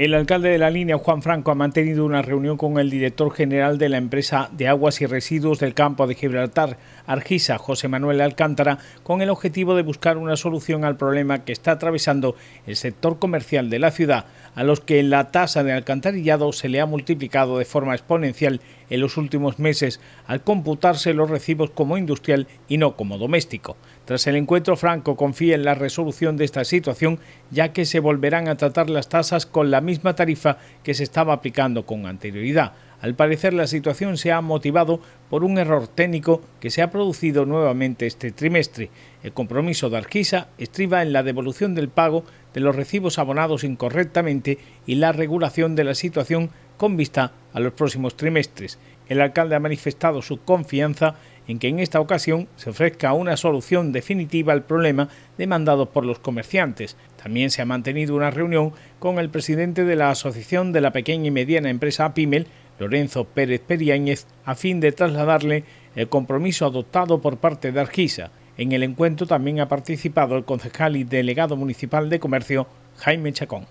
El alcalde de la línea, Juan Franco, ha mantenido una reunión con el director general de la empresa de aguas y residuos del campo de Gibraltar, Argisa, José Manuel Alcántara, con el objetivo de buscar una solución al problema que está atravesando el sector comercial de la ciudad, a los que la tasa de alcantarillado se le ha multiplicado de forma exponencial en los últimos meses, al computarse los recibos como industrial y no como doméstico. Tras el encuentro, Franco confía en la resolución de esta situación, ya que se volverán a tratar las tasas con la misma misma tarifa que se estaba aplicando con anterioridad. Al parecer la situación se ha motivado por un error técnico que se ha producido nuevamente este trimestre. El compromiso de Arquisa estriba en la devolución del pago de los recibos abonados incorrectamente y la regulación de la situación con vista a los próximos trimestres. El alcalde ha manifestado su confianza en que en esta ocasión se ofrezca una solución definitiva al problema demandado por los comerciantes. También se ha mantenido una reunión con el presidente de la Asociación de la Pequeña y Mediana Empresa APIMEL, Lorenzo Pérez Periáñez, a fin de trasladarle el compromiso adoptado por parte de Argisa. En el encuentro también ha participado el concejal y delegado municipal de comercio, Jaime Chacón.